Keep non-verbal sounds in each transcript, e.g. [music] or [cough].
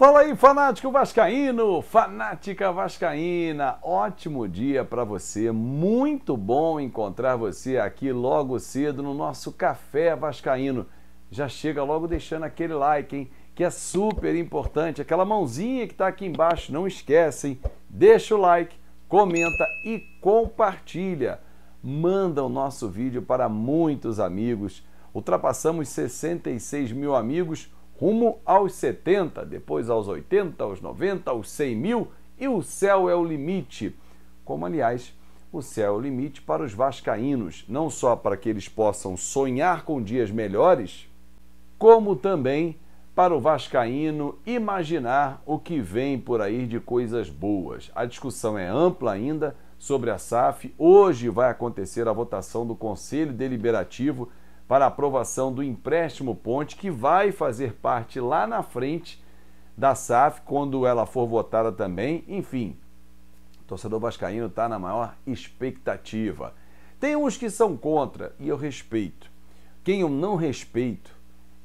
Fala aí, fanático vascaíno, fanática vascaína. Ótimo dia para você. Muito bom encontrar você aqui logo cedo no nosso café vascaíno. Já chega logo deixando aquele like, hein? Que é super importante. Aquela mãozinha que está aqui embaixo, não esquecem. Deixa o like, comenta e compartilha. Manda o nosso vídeo para muitos amigos. Ultrapassamos 66 mil amigos rumo aos 70, depois aos 80, aos 90, aos 100 mil e o céu é o limite. Como, aliás, o céu é o limite para os vascaínos, não só para que eles possam sonhar com dias melhores, como também para o vascaíno imaginar o que vem por aí de coisas boas. A discussão é ampla ainda sobre a SAF. Hoje vai acontecer a votação do Conselho Deliberativo para aprovação do empréstimo Ponte, que vai fazer parte lá na frente da SAF quando ela for votada também. Enfim, o torcedor vascaíno está na maior expectativa. Tem uns que são contra e eu respeito. Quem eu não respeito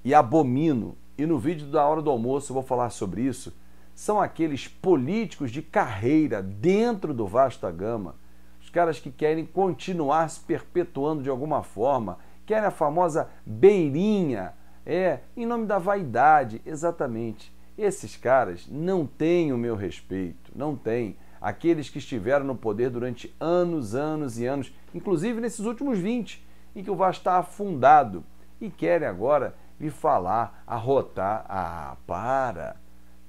e abomino, e no vídeo da hora do almoço eu vou falar sobre isso, são aqueles políticos de carreira dentro do Vasta Gama, os caras que querem continuar se perpetuando de alguma forma, Querem a famosa beirinha? É, em nome da vaidade, exatamente. Esses caras não têm o meu respeito, não têm. Aqueles que estiveram no poder durante anos, anos e anos, inclusive nesses últimos 20, em que o Vasco está afundado e querem agora me falar, arrotar. Ah, para,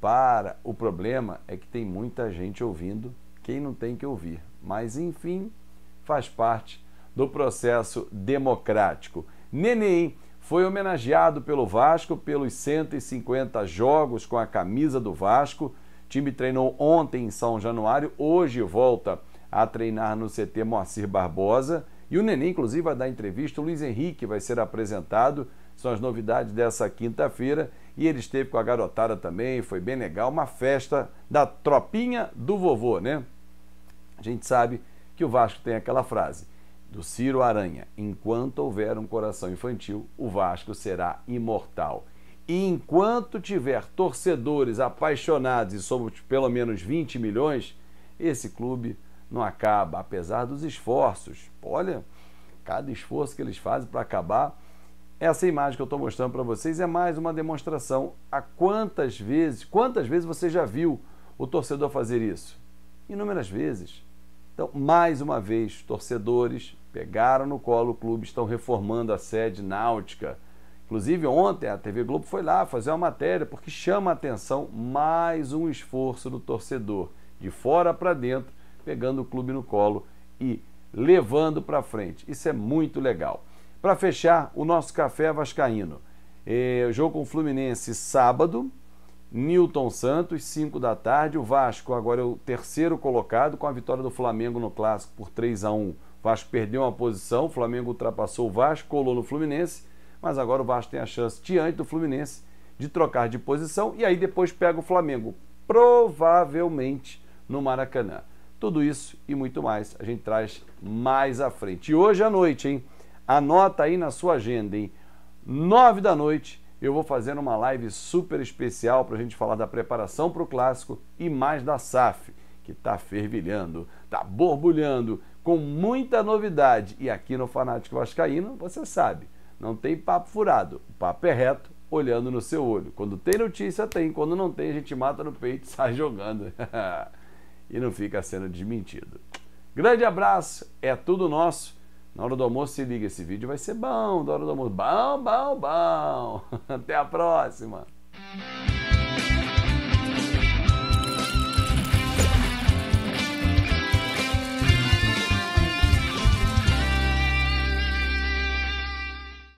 para. O problema é que tem muita gente ouvindo quem não tem que ouvir. Mas, enfim, faz parte do processo democrático. Neném foi homenageado pelo Vasco pelos 150 jogos com a camisa do Vasco. O time treinou ontem em São Januário, hoje volta a treinar no CT Moacir Barbosa. E o Neném, inclusive, vai dar entrevista. O Luiz Henrique vai ser apresentado. São as novidades dessa quinta-feira. E ele esteve com a garotada também, foi bem legal. Uma festa da tropinha do vovô, né? A gente sabe que o Vasco tem aquela frase do Ciro Aranha. Enquanto houver um coração infantil, o Vasco será imortal. E enquanto tiver torcedores apaixonados, e somos pelo menos 20 milhões, esse clube não acaba, apesar dos esforços. Olha, cada esforço que eles fazem para acabar. Essa imagem que eu estou mostrando para vocês é mais uma demonstração a quantas vezes, quantas vezes você já viu o torcedor fazer isso? Inúmeras vezes. Então, mais uma vez, torcedores pegaram no colo o clube, estão reformando a sede náutica. Inclusive, ontem a TV Globo foi lá fazer uma matéria porque chama a atenção mais um esforço do torcedor, de fora para dentro, pegando o clube no colo e levando para frente. Isso é muito legal. Para fechar, o nosso café vascaíno. É, jogo com o Fluminense sábado, Newton Santos, 5 da tarde. O Vasco agora é o terceiro colocado com a vitória do Flamengo no clássico por 3 a 1. O Vasco perdeu uma posição, o Flamengo ultrapassou o Vasco, colou no Fluminense, mas agora o Vasco tem a chance diante do Fluminense de trocar de posição e aí depois pega o Flamengo, provavelmente no Maracanã. Tudo isso e muito mais a gente traz mais à frente. E hoje à noite, hein? Anota aí na sua agenda, hein? 9 da noite eu vou fazer uma live super especial para a gente falar da preparação para o clássico e mais da SAF, que está fervilhando, está borbulhando, com muita novidade. E aqui no Fanático Vascaíno, você sabe, não tem papo furado, o papo é reto, olhando no seu olho. Quando tem notícia, tem, quando não tem, a gente mata no peito e [laughs] sai jogando. [laughs] e não fica sendo desmentido. Grande abraço, é tudo nosso. Na hora do almoço, se liga, esse vídeo vai ser bom. Na hora do almoço, bom, bom, bom. [laughs] Até a próxima.